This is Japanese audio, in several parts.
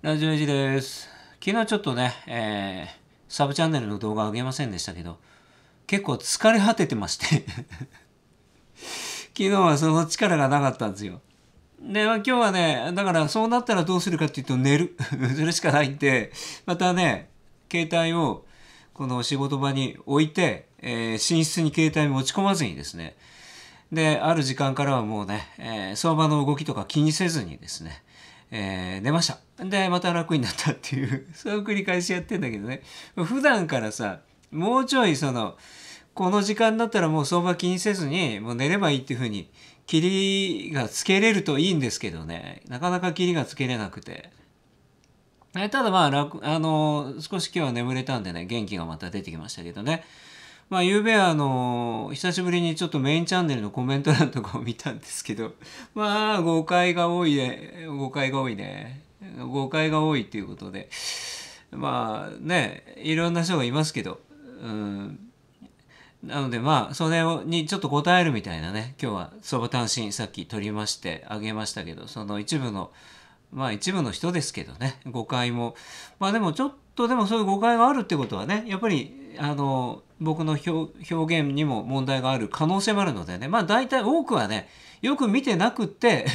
ラジオエジです。昨日ちょっとね、えー、サブチャンネルの動画上げませんでしたけど、結構疲れ果ててまして 昨日はその力がなかったんですよ。で、今日はね、だからそうなったらどうするかっていうと寝る。それしかないんで、またね、携帯をこの仕事場に置いて、えー、寝室に携帯持ち込まずにですね、で、ある時間からはもうね、えー、相場の動きとか気にせずにですね、えー、ました。で、また楽になったっていう そういう繰り返しやってんだけどね。普段からさ、もうちょいその、この時間だったらもう相場気にせずに、もう寝ればいいっていう風に、霧がつけれるといいんですけどね。なかなか霧がつけれなくて。えただまあ楽、あのー、少し今日は眠れたんでね、元気がまた出てきましたけどね。まあ、ゆうべあの、久しぶりにちょっとメインチャンネルのコメント欄とかを見たんですけど、まあ、誤解が多いね。誤解が多いね。誤解が多いっていうことで、まあね、いろんな人がいますけど、うん。なのでまあ、それにちょっと答えるみたいなね、今日はそば単身さっき取りまして、あげましたけど、その一部の、まあ一部の人ですけどね、誤解も。まあでもちょっとでもそういう誤解があるってことはね、やっぱりあの僕の表現にも問題がある可能性もあるのでねまあ大体多くはねよく見てなくって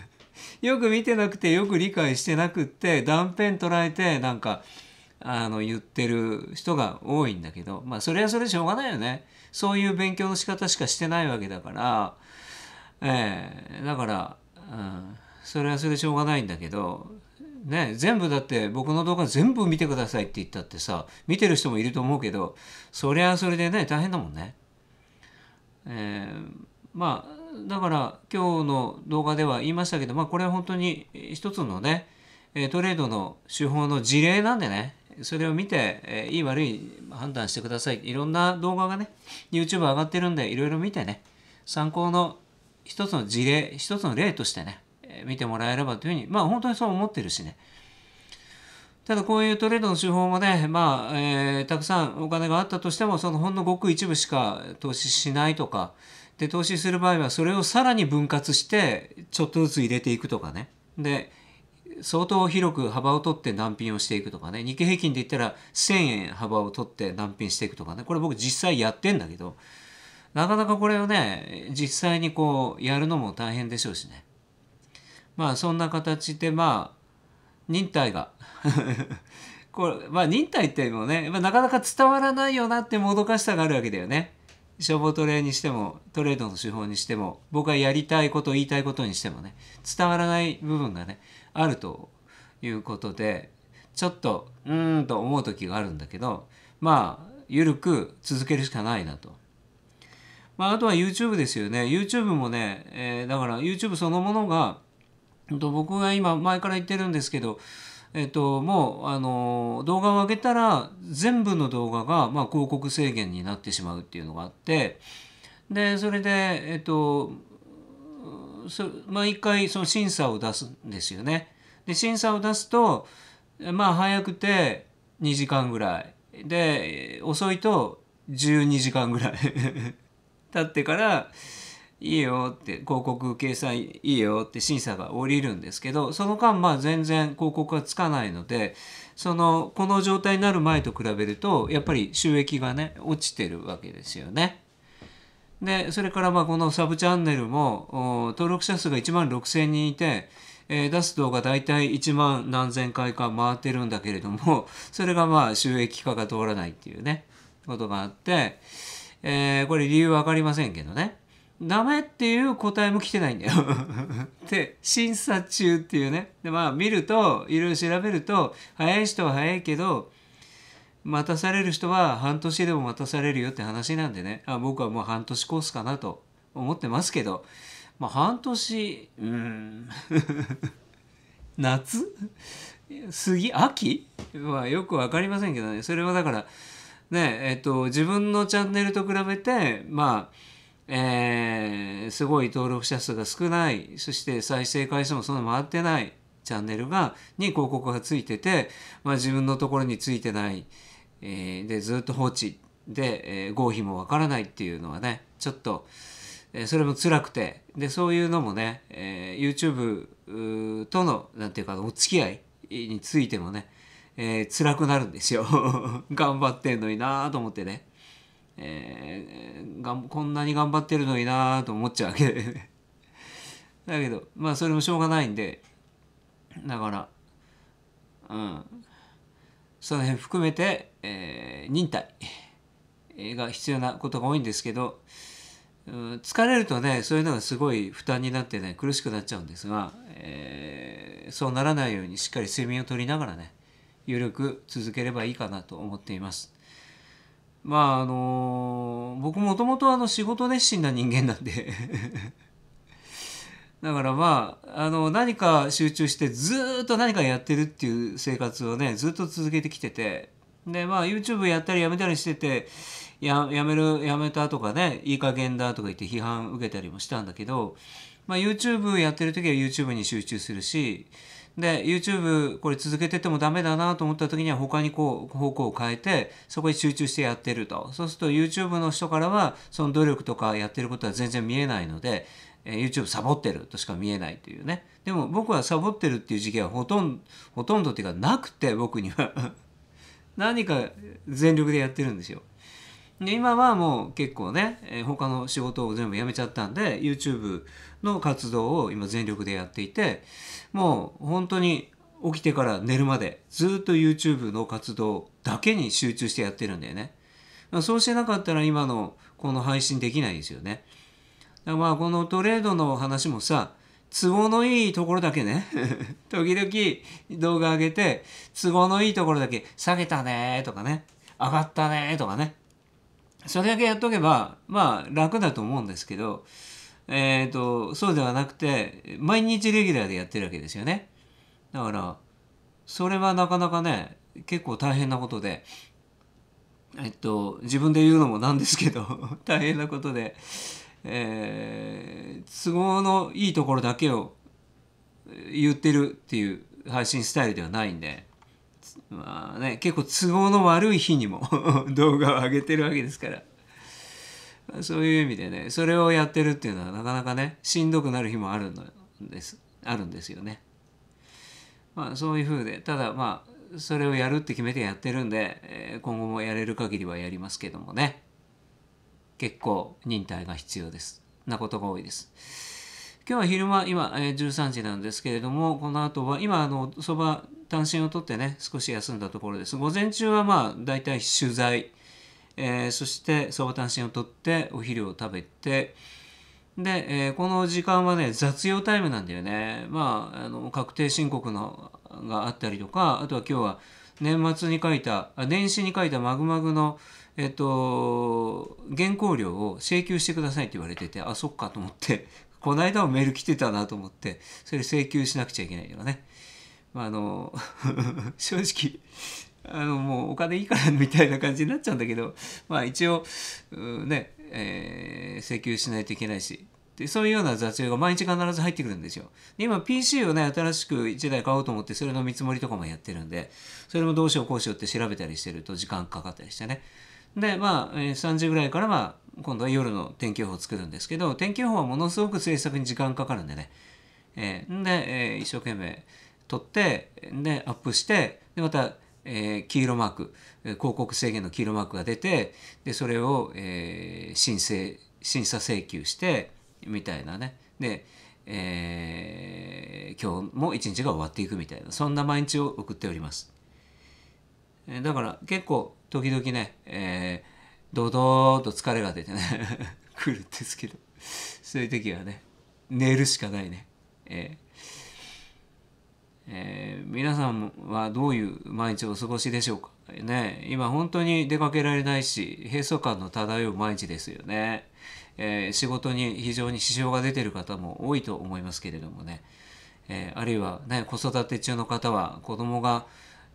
よく見てなくてよく理解してなくって断片捉えてなんかあの言ってる人が多いんだけどまあそれはそれでしょうがないよねそういう勉強の仕方しかしてないわけだから、ええー、だから、うん、それはそれでしょうがないんだけどね、全部だって僕の動画全部見てくださいって言ったってさ見てる人もいると思うけどそりゃそれでね大変だもんね。えー、まあだから今日の動画では言いましたけど、まあ、これは本当に一つのねトレードの手法の事例なんでねそれを見て、えー、いい悪い判断してくださいいろんな動画がね YouTube 上がってるんでいろいろ見てね参考の一つの事例一つの例としてね見てもらえればというふうに、まあ本当にそう思ってるしね。ただこういうトレードの手法もね、まあ、えー、たくさんお金があったとしても、そのほんのごく一部しか投資しないとか、で、投資する場合はそれをさらに分割して、ちょっとずつ入れていくとかね。で、相当広く幅を取って難品をしていくとかね。日経平均で言ったら1000円幅を取って難品していくとかね。これ僕実際やってんだけど、なかなかこれをね、実際にこう、やるのも大変でしょうしね。まあそんな形でまあ忍耐が これまあ忍耐っていうのね、まあ、なかなか伝わらないよなってもどかしさがあるわけだよね。消防トレーにしてもトレードの手法にしても僕がやりたいこと言いたいことにしてもね伝わらない部分がねあるということでちょっとうーんと思う時があるんだけどまあ緩く続けるしかないなと。まあ、あとは YouTube ですよね。YouTube もね、えー、だから YouTube そのものが僕が今前から言ってるんですけど、えっと、もうあの動画を上げたら全部の動画が、まあ、広告制限になってしまうっていうのがあってでそれで、えっと、毎回その審査を出すんですよね。で審査を出すとまあ早くて2時間ぐらいで遅いと12時間ぐらい 経ってからいいよって広告掲載いいよって審査が下りるんですけどその間まあ全然広告がつかないのでそのこの状態になる前と比べるとやっぱり収益がね落ちてるわけですよね。でそれからまあこのサブチャンネルも登録者数が1万6,000人いて、えー、出す動画大体1万何千回か回ってるんだけれども それがまあ収益化が通らないっていうねことがあって、えー、これ理由わかりませんけどね。ダメっていう答えも来てないんだよ で審査中っていうねでまあ見るといろいろ調べると早い人は早いけど待たされる人は半年でも待たされるよって話なんでねあ僕はもう半年コースかなと思ってますけどまあ半年うん 夏杉秋まあよく分かりませんけどねそれはだからねえっと自分のチャンネルと比べてまあえー、すごい登録者数が少ない、そして再生回数もそんな回ってないチャンネルが、に広告がついてて、まあ自分のところについてない、えー、で、ずっと放置で、えー、合否もわからないっていうのはね、ちょっと、えー、それも辛くて、で、そういうのもね、えー、YouTube との、なんていうか、お付き合いについてもね、えー、辛くなるんですよ。頑張ってんのになぁと思ってね。えー、がんこんなに頑張ってるのになと思っちゃうわけで、だけどまあそれもしょうがないんでだからうんその辺含めて、えー、忍耐が必要なことが多いんですけど、うん、疲れるとねそういうのがすごい負担になってね苦しくなっちゃうんですが、えー、そうならないようにしっかり睡眠をとりながらね有力続ければいいかなと思っています。まああのー、僕もともとあの仕事熱心な人間なんで だからまあ、あの、何か集中してずっと何かやってるっていう生活をね、ずっと続けてきてて、でまあ YouTube やったりやめたりしてて、ややめる、やめたとかね、いい加減だとか言って批判受けたりもしたんだけど、まあ YouTube やってる時は YouTube に集中するし、で YouTube これ続けててもダメだなと思った時には他にこう方向を変えてそこに集中してやってるとそうすると YouTube の人からはその努力とかやってることは全然見えないので YouTube サボってるとしか見えないというねでも僕はサボってるっていう時期はほとんどほとんどっていうかなくて僕には 何か全力でやってるんですよで今はもう結構ね他の仕事を全部やめちゃったんで YouTube の活動を今全力でやっていてもう本当に起きてから寝るまでずっと YouTube の活動だけに集中してやってるんだよね。そうしてなかったら今のこの配信できないですよね。だからまあこのトレードの話もさ都合のいいところだけね 時々動画上げて都合のいいところだけ下げたねとかね上がったねとかねそれだけやっとけばまあ楽だと思うんですけどえーと、そうではなくて毎日レギュラーでやってるわけですよねだからそれはなかなかね結構大変なことでえっと自分で言うのもなんですけど 大変なことで、えー、都合のいいところだけを言ってるっていう配信スタイルではないんで。まあね、結構都合の悪い日にも 動画を上げてるわけですから そういう意味でねそれをやってるっていうのはなかなかねしんどくなる日もあるんですあるんですよね。まあそういうふうでただまあそれをやるって決めてやってるんで、え今後もやれる限りはやりますけどもね結構忍耐が必要ですなことが多いです。今日は昼間今、え13時なんですけれどもこの後は今あのそば単身を取ってね少し休んだところです午前中はまあ大体取材えー、そして相場単身を取ってお昼を食べてで、えー、この時間はね雑用タイムなんだよねまああの確定申告のがあったりとかあとは今日は年末に書いた年始に書いたマグマグのえっと、原稿料を請求してくださいって言われてて、あ、そっかと思って、この間もメール来てたなと思って、それ請求しなくちゃいけないよね。まあ、あの、正直、あのもうお金いいからみたいな感じになっちゃうんだけど、まあ、一応、ねえー、請求しないといけないしでそういうような雑用が毎日必ず入ってくるんですよ。で今 PC をね新しく1台買おうと思ってそれの見積もりとかもやってるんでそれもどうしようこうしようって調べたりしてると時間かかったりしてね。でまあ3時ぐらいからは今度は夜の天気予報を作るんですけど天気予報はものすごく制作に時間かかるんでね。えー、で、えー、一生懸命撮ってでアップしてでまたえー、黄色マーク広告制限の黄色マークが出てでそれを、えー、申請審査請求してみたいなねで、えー、今日も一日が終わっていくみたいなそんな毎日を送っております。だから結構時々ね、えー、ドドーと疲れが出てね 来るんですけどそういう時はね寝るしかないね。えーえー、皆さんはどういう毎日お過ごしでしょうかね今本当に出かけられないし閉塞感の漂う毎日ですよね、えー、仕事に非常に支障が出てる方も多いと思いますけれどもね、えー、あるいはね子育て中の方は子供が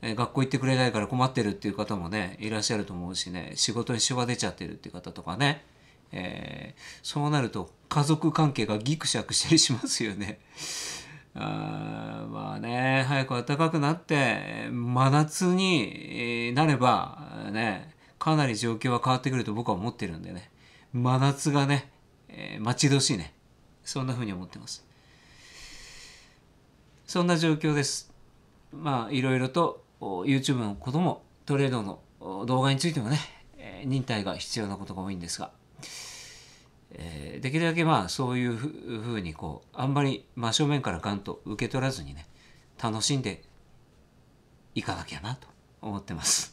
学校行ってくれないから困ってるっていう方もねいらっしゃると思うしね仕事に支障が出ちゃってるっていう方とかね、えそうなると家族関係がギクシャクしたりしますよね。あまあね、早く暖かくなって、真夏になれば、ね、かなり状況は変わってくると僕は思ってるんでね。真夏がね、えー、待ち遠しいね。そんな風に思ってます。そんな状況です。まあ、いろいろと YouTube のことも、トレードの動画についてもね、忍耐が必要なことが多いんですが。えー、できるだけまあそういうふうにこうあんまり真正面からガンと受け取らずにね楽しんでいかなきゃなと思ってます。